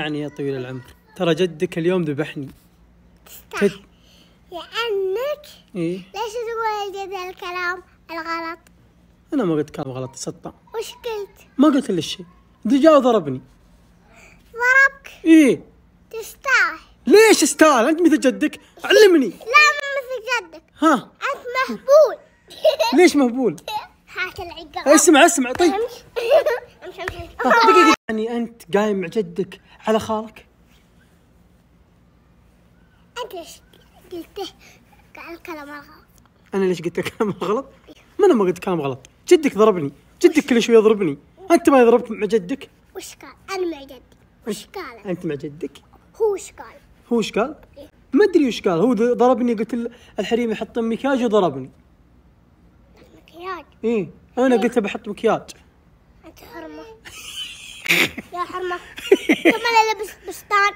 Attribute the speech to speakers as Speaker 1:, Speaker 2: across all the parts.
Speaker 1: اسمعني يا طويل العمر ترى جدك اليوم ذبحني تستحي جد...
Speaker 2: لأنك إيه؟ ليش تقول جد الكلام الغلط
Speaker 1: أنا ما قلت كلام غلط سطة
Speaker 2: وش قلت؟
Speaker 1: ما قلت إلا شيء جاء وضربني
Speaker 2: ضربك؟ إيه تستاهل
Speaker 1: ليش استاهل؟ أنت مثل جدك علمني
Speaker 2: لا مو مثل
Speaker 1: جدك ها أنت مهبول ليش مهبول؟
Speaker 2: هات العقاب اسمع اسمع طيب, طيب،
Speaker 1: دقيقة يعني أنت قايم مع جدك على خالك
Speaker 2: انت ليش قلت الكلام الغلط
Speaker 1: انا ليش قلت الكلام الغلط ما انا ما قلت كلام غلط جدك ضربني جدك كل شوي يضربني انت ما يضربك مع جدك وش قال انا مع جدي وش قال انت مع جدك هو وش قال هو وش قال إيه. ما ادري وش قال هو ضربني قلت الحريم يحط مكياج وضربني مكياج ايه انا إيه. قلت بحط مكياج
Speaker 2: انت حرمه يا حرمه ثم انا لابس فستان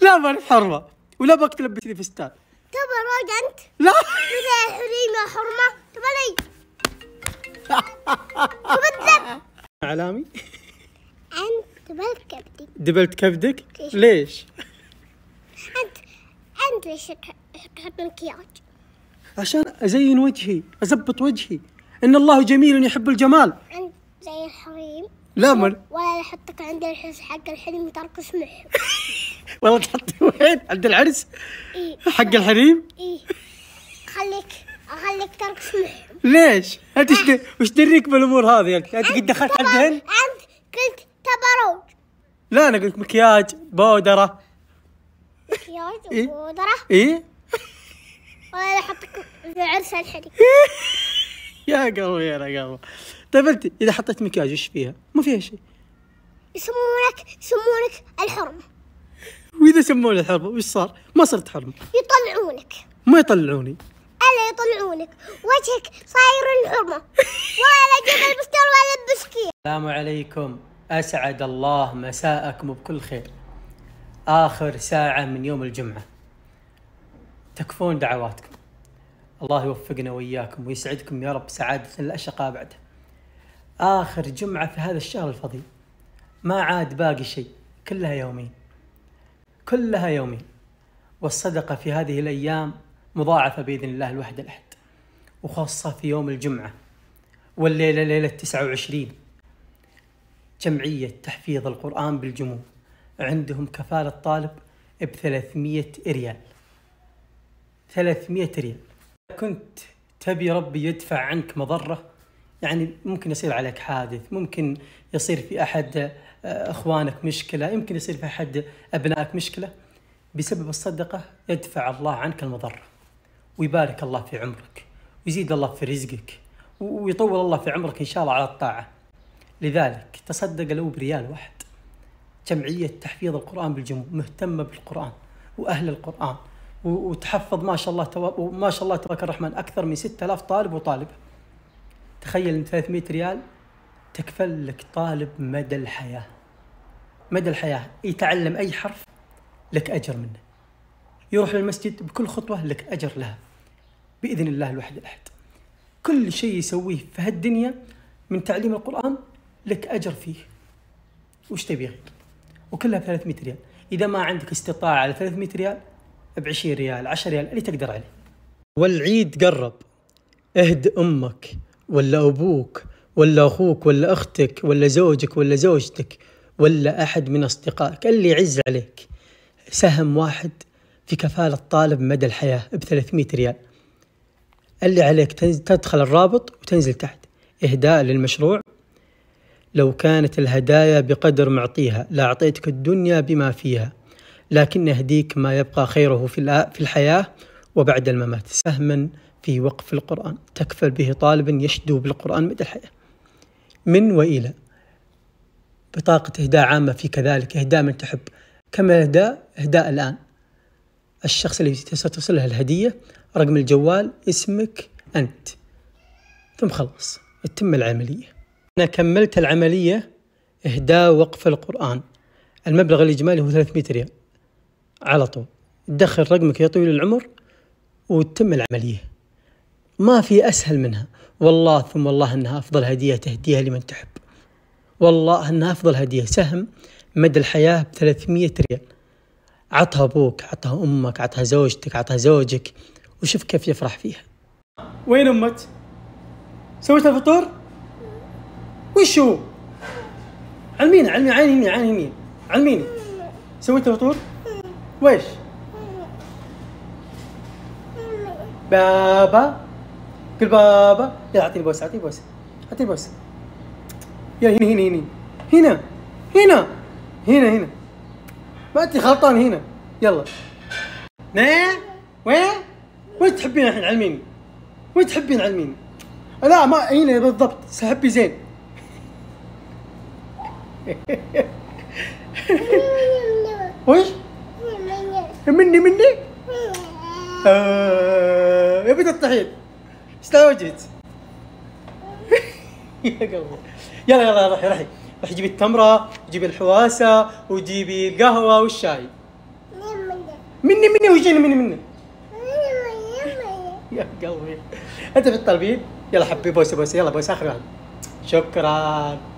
Speaker 1: لا ما حرمه ولا تلبس تلبسني فستان
Speaker 2: تبى راجع انت لا يا حريمة يا حرمه تبى لي علامي انت دبلت كبدك
Speaker 1: دبلت كبدك؟ ليش؟
Speaker 2: انت انت ليش تحط مكياج؟
Speaker 1: عشان ازين وجهي، اضبط وجهي. ان الله جميل يحب الجمال
Speaker 2: عند زي الحريم لا من ولا احطك عند الحرس حق الحريم ترقص معه
Speaker 1: والله تحطي وين عند العرس إيه؟ حق الحريم ايه
Speaker 2: خليك اخليك ترقص معهم
Speaker 1: ليش؟ انت ايش وش دريك بالامور هذه انت؟ انت قد دخلت عندهن؟ انت
Speaker 2: قلت تبروج
Speaker 1: لا انا قلت مكياج بودره
Speaker 2: مكياج إيه. وبودره؟ اي إيه؟ ولا احطك في عرس الحريم
Speaker 1: يا قلبي يا رقابة طيب انت اذا حطيت مكياج ايش فيها؟ ما فيها شيء
Speaker 2: يسمونك يسمونك الحرمة
Speaker 1: واذا سموني الحرمة وش صار؟ ما صرت حرمة
Speaker 2: يطلعونك
Speaker 1: ما يطلعوني
Speaker 2: الا يطلعونك وجهك صاير الحرمة ولا جبل بستر ولا
Speaker 1: بسكين السلام عليكم اسعد الله مساءكم بكل خير اخر ساعة من يوم الجمعة تكفون دعواتكم الله يوفقنا وإياكم ويسعدكم يا رب سعادة الأشقاء بعد آخر جمعة في هذا الشهر الفضيل ما عاد باقي شيء كلها يومين كلها يومين والصدقة في هذه الأيام مضاعفة بإذن الله الواحد الأحد وخاصة في يوم الجمعة والليلة ليلة 29 جمعية تحفيظ القرآن بالجموع عندهم كفالة طالب ب 300 ريال 300 ريال كنت تبي ربي يدفع عنك مضرة يعني ممكن يصير عليك حادث ممكن يصير في أحد آه، أخوانك مشكلة يمكن يصير في أحد أبنائك مشكلة بسبب الصدقة يدفع الله عنك المضرة ويبارك الله في عمرك ويزيد الله في رزقك ويطول الله في عمرك إن شاء الله على الطاعة لذلك تصدق لو بريال واحد جمعية تحفيظ القرآن بالجمهور مهتمة بالقرآن وأهل القرآن وتحفظ ما شاء الله تو... ما شاء الله تبارك الرحمن اكثر من 6000 طالب وطالب تخيل ان 300 ريال تكفل لك طالب مدى الحياه مدى الحياه يتعلم اي حرف لك اجر منه يروح للمسجد بكل خطوه لك اجر لها باذن الله الواحد الاحد كل شيء يسويه في هالدنيا من تعليم القران لك اجر فيه وش تبي غير وكلها ب 300 ريال اذا ما عندك استطاعه على 300 ريال ب 20 ريال 10 ريال اللي تقدر عليه والعيد قرب اهد امك ولا ابوك ولا اخوك ولا اختك ولا زوجك ولا زوجتك ولا احد من اصدقائك اللي يعز عليك سهم واحد في كفالة طالب مدى الحياة ب 300 ريال اللي عليك تدخل الرابط وتنزل تحت إهداء للمشروع لو كانت الهدايا بقدر معطيها لاعطيتك الدنيا بما فيها لكن يهديك ما يبقى خيره في في الحياة وبعد الممات سهما في وقف القرآن تكفل به طالب يشدو بالقرآن مدى الحياة من وإلى بطاقة إهداء عامة في كذلك إهداء من تحب كما إهداء إهداء الآن الشخص الذي ستصله الهدية رقم الجوال اسمك أنت ثم خلص تتم العملية أنا كملت العملية إهداء وقف القرآن المبلغ الإجمالي هو 300 ريال على طول تدخل رقمك يا طويل العمر وتتم العملية ما في أسهل منها والله ثم والله أنها أفضل هدية تهديها لمن تحب والله أنها أفضل هدية سهم مدى الحياة ب 300 ريال عطها أبوك عطها أمك عطها زوجتك عطها زوجك وشوف كيف يفرح فيها وين أمك؟ سويت الفطور؟ وش هو؟ علميني علميني عين يمين عين يمين علميني سويت الفطور؟ واش بابا قل بابا يلا اعطيني بوسه اعطيني بوسه اعطيني بوسه يلا هنا هنا هنا هنا هنا هنا هنا ما انت غلطان هنا يلا نه وين وين تحبين الحين علميني وين تحبين علميني لا ما هنا بالضبط سحبي زين وش مني مني آه، يا بنت الطحين استوجت يا قلبي يلا يلا روحي روحي روحي جيبي التمرة جيبي الحواسة وجيبي القهوة والشاي مني مني وجيني مني مني يا قلبي انت في الطلبين يلا حبي بوسه بوسه يلا بوسه اخر واحد شكرا